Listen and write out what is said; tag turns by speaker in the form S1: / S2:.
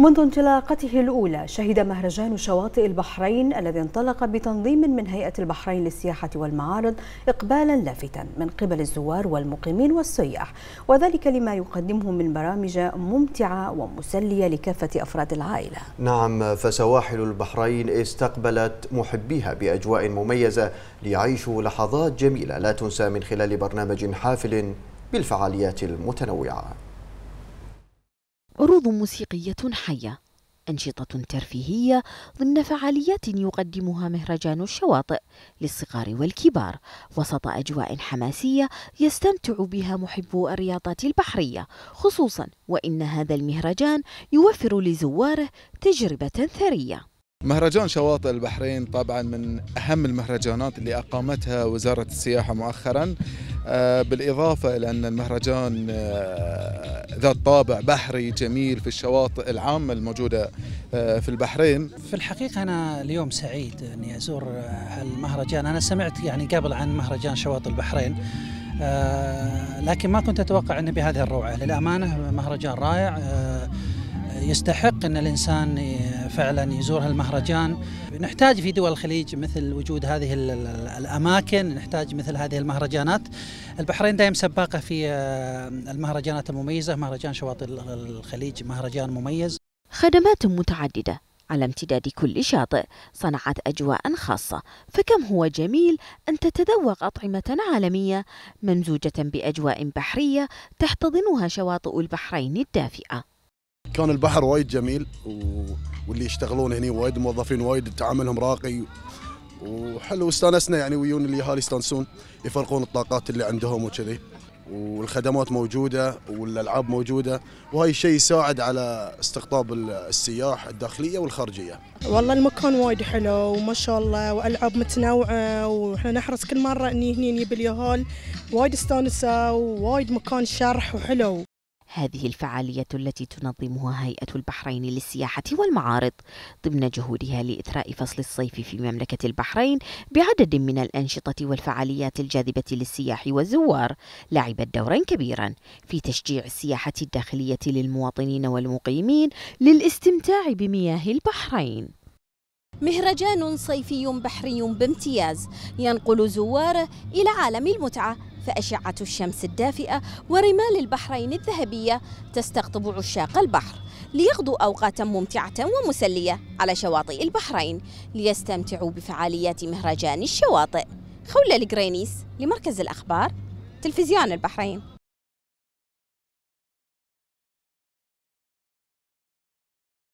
S1: منذ انطلاقته الأولى شهد مهرجان شواطئ البحرين الذي انطلق بتنظيم من هيئة البحرين للسياحة والمعارض إقبالا لافتا من قبل الزوار والمقيمين والسياح وذلك لما يقدمه من برامج ممتعة ومسلية لكافة أفراد العائلة
S2: نعم فسواحل البحرين استقبلت محبيها بأجواء مميزة ليعيشوا لحظات جميلة لا تنسى من خلال برنامج حافل بالفعاليات المتنوعة
S1: عروض موسيقية حية أنشطة ترفيهية ضمن فعاليات يقدمها مهرجان الشواطئ للصغار والكبار وسط أجواء حماسية يستمتع بها محبو الرياضات البحرية خصوصا وإن هذا المهرجان يوفر لزواره تجربة ثرية
S3: مهرجان شواطئ البحرين طبعا من أهم المهرجانات اللي أقامتها وزارة السياحة مؤخرا آه، بالإضافة إلى أن المهرجان آه، ذات طابع بحري جميل في الشواطئ العامة الموجودة آه، في البحرين
S4: في الحقيقة أنا اليوم سعيد أني أزور هالمهرجان أنا سمعت يعني قبل عن مهرجان شواطئ البحرين لكن ما كنت أتوقع أنه بهذه الروعة للأمانة مهرجان رائع يستحق أن الإنسان فعلا يزور المهرجان نحتاج في دول الخليج مثل وجود هذه الأماكن نحتاج مثل هذه المهرجانات البحرين دائما سباقة في آه، المهرجانات المميزة مهرجان شواطئ الخليج مهرجان مميز
S1: خدمات متعددة على امتداد كل شاطئ صنعت أجواء خاصة فكم هو جميل أن تتذوق أطعمة عالمية ممزوجة بأجواء بحرية تحتضنها شواطئ البحرين الدافئة
S2: كان البحر وايد جميل واللي يشتغلون هني وايد موظفين وايد تعاملهم راقي وحلو استانسنا يعني ويون اليهال يستانسون يفرقون الطاقات اللي عندهم وكذي والخدمات موجوده والالعاب موجوده وهاي الشيء يساعد على استقطاب السياح الداخليه والخارجيه.
S1: والله المكان وايد حلو وما شاء الله والعاب متنوعه واحنا نحرص كل مره اني هني نجيب اليهال وايد استانسه ووايد مكان شرح وحلو هذه الفعالية التي تنظمها هيئة البحرين للسياحة والمعارض ضمن جهودها لإثراء فصل الصيف في مملكة البحرين بعدد من الأنشطة والفعاليات الجاذبة للسياح والزوار لعبت دورا كبيرا في تشجيع السياحة الداخلية للمواطنين والمقيمين للاستمتاع بمياه البحرين مهرجان صيفي بحري بامتياز ينقل زواره إلى عالم المتعة فأشعة الشمس الدافئة ورمال البحرين الذهبية تستقطب عشاق البحر ليقضوا أوقاتا ممتعة ومسلية على شواطئ البحرين ليستمتعوا بفعاليات مهرجان الشواطئ خولة القرينيس لمركز الأخبار تلفزيون البحرين